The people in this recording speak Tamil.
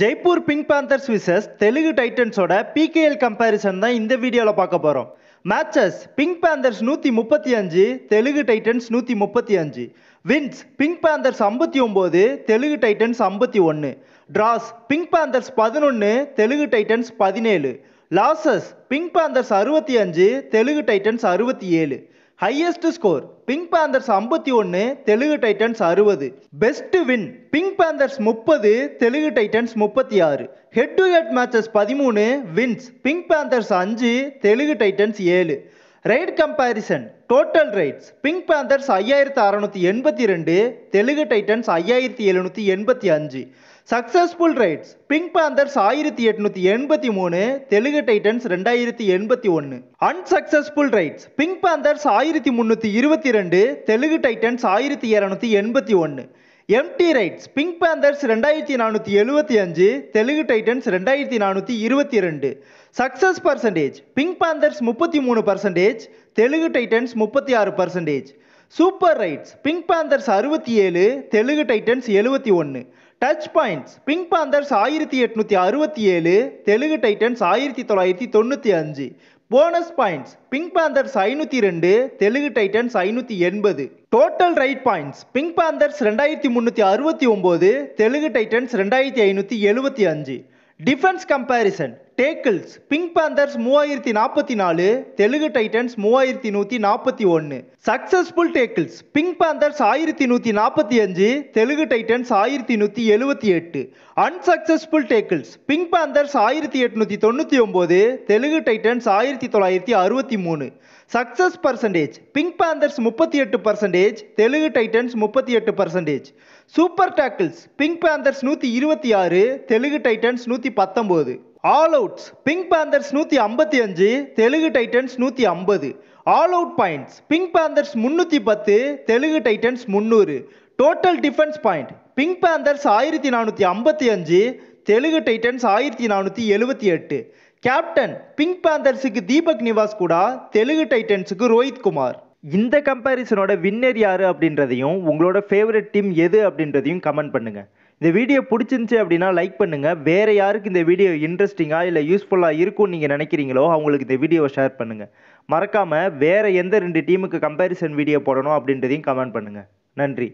Jaipur Pink Panthers versus Telugu டைட்டன்ஸோட பிகேஎல் கம்பேரிசன் தான் இந்த வீடியோவில் பார்க்க போகிறோம் மேட்சஸ் பிங்க் பேந்தர்ஸ் நூற்றி முப்பத்தி அஞ்சு தெலுங்கு டைட்டன்ஸ் நூற்றி முப்பத்தி அஞ்சு வின்ஸ் பிங்க் பேந்தர்ஸ் ஐம்பத்தி ஒம்பது தெலுங்கு டைட்டன்ஸ் ஐம்பத்தி ஒன்று ட்ராஸ் பிங்க் பேந்தர்ஸ் பதினொன்று தெலுங்கு டைட்டன்ஸ் பதினேழு லாசஸ் பிங்க் பேந்தர்ஸ் அறுபத்தி அஞ்சு தெலுங்கு டைட்டன்ஸ் அறுபத்தி ஏழு ஹையஸ்ட் ஸ்கோர் பிங்க் பேந்தர்ஸ் ஐம்பத்தி ஒன்று தெலுங்கு டைட்டன்ஸ் அறுபது பெஸ்ட் வின் பிங்க் பேந்தர்ஸ் முப்பது தெலுங்கு டைட்டன்ஸ் முப்பத்தி ஆறு ஹெட் டு ஹெட் மேட்சஸ் பதிமூணு வின்ஸ் பிங்க் பேந்தர்ஸ் அஞ்சு தெலுங்கு டைட்டன்ஸ் ஏழு raid comparison total raids Pink Panthers ஐயாயிரத்து அறநூற்றி எண்பத்தி ரெண்டு தெலுங்கு டைட்டன்ஸ் ஐயாயிரத்தி எழுநூற்றி எண்பத்தி அஞ்சு சக்ஸஸ்ஃபுல் ரைட்ஸ் பிங்க் பேந்தர்ஸ் ஆயிரத்தி எட்நூற்றி எண்பத்தி மூணு தெலுங்கு டைட்டன்ஸ் ரெண்டாயிரத்தி எண்பத்தி ஒன்று அன்சக்ஸஸ்ஃபுல் ரைட்ஸ் பிங்க் பேந்தர்ஸ் ஆயிரத்தி முந்நூற்றி இருபத்தி ரெண்டு தெலுங்கு டைட்டன்ஸ் ஆயிரத்தி இரநூத்தி எண்பத்தி ஒன்று எம்டி ரைட்ஸ் பிங்க் பேந்தர்ஸ் ரெண்டாயிரத்தி நானூற்றி எழுபத்தி அஞ்சு தெலுங்கு டைட்டன்ஸ் ரெண்டாயிரத்தி நானூற்றி இருபத்தி ரெண்டு சக்ஸஸ் பர்சன்டேஜ் பிங்க் பேந்தர்ஸ் முப்பத்தி மூணு பர்சன்டேஜ் தெலுங்கு டைட்டன்ஸ் முப்பத்தி ஆறு percentage super raids Pink Panthers அறுபத்தி ஏழு தெலுங்கு டைட்டன்ஸ் எழுபத்தி ஒன்று டச் பாயிண்ட்ஸ் பிங்க் பேந்தர்ஸ் ஆயிரத்தி எட்நூற்றி அறுபத்தி ஏழு தெலுங்கு டைட்டன்ஸ் ஆயிரத்தி தொள்ளாயிரத்தி தொண்ணூற்றி அஞ்சு போனஸ் பாயிண்ட்ஸ் பிங்க் பாந்தர்ஸ் ஐநூற்றி ரெண்டு தெலுங்கு டைட்டன்ஸ் ஐநூற்றி எண்பது total raid points Pink Panthers ரெண்டாயிரத்தி முந்நூற்றி அறுபத்தி ஒம்பது தெலுங்கு டைட்டன்ஸ் ரெண்டாயிரத்தி ஐநூற்றி எழுபத்தி அஞ்சு defence comparison tackles Pink Panthers மூவாயிரத்தி நாற்பத்தி நாலு தெலுங்கு டைட்டன்ஸ் மூவாயிரத்தி நூற்றி நாற்பத்தி ஒன்று சக்சஸ்ஃபுல் டேக்கிள்ஸ் பிங்க் பேந்தர்ஸ் ஆயிரத்தி நூற்றி நாற்பத்தி அஞ்சு தெலுங்கு டைட்டன்ஸ் ஆயிரத்தி நூற்றி எழுபத்தி எட்டு அன்சக்சஸ்ஃபுல் டேக்கிள்ஸ் பிங்க் பேந்தர்ஸ் ஆயிரத்தி எட்நூற்றி தொண்ணூற்றி ஒம்பது தெலுங்கு டைட்டன்ஸ் ஆயிரத்தி தொள்ளாயிரத்தி அறுபத்தி மூணு சக்சஸ் பர்சன்டேஜ் பிங்க் பேந்தர்ஸ் முப்பத்தி எட்டு பர்சன்டேஜ் தெலுங்கு டைட்டன்ஸ் முப்பத்தி எட்டு percentage super tackles Pink Panthers நூற்றி இருபத்தி ஆறு தெலுங்கு டைட்டன்ஸ் நூற்றி பத்தொம்போது ஆல் அவுட்ஸ் பிங்க் பேந்தர்ஸ் நூற்றி ஐம்பத்தி அஞ்சு தெலுங்கு டைட்டன்ஸ் நூற்றி ஐம்பது all out points Pink Panthers முந்நூற்றி பத்து தெலுங்கு டைட்டன்ஸ் முந்நூறு total defence point Pink Panthers ஆயிரத்தி நானூற்றி ஐம்பத்தி அஞ்சு தெலுங்கு டைட்டன்ஸ் ஆயிரத்தி நானூற்றி எழுபத்தி எட்டு கேப்டன் பிங்க் பேந்தர்ஸுக்கு தீபக் நிவாஸ் கூட தெலுங்கு டைட்டன்ஸுக்கு ரோஹித் குமார் இந்த கம்பேரிசனோட வின்னர் யார் அப்படின்றதையும் உங்களோட ஃபேவரட் டீம் எது அப்படின்றதையும் கமெண்ட் பண்ணுங்கள் இந்த வீடியோ பிடிச்சிருந்துச்சி அப்படின்னா லைக் பண்ணுங்கள் வேறு யாருக்கு இந்த வீடியோ இன்ட்ரெஸ்டிங்காக இல்லை யூஸ்ஃபுல்லாக இருக்கும்னு நீங்கள் நினைக்கிறீங்களோ அவங்களுக்கு இந்த வீடியோவை ஷேர் பண்ணுங்கள் மறக்காமல் வேறு எந்த ரெண்டு டீமுக்கு கம்பேரிசன் வீடியோ போடணும் அப்படின்றதையும் கமெண்ட் பண்ணுங்கள் நன்றி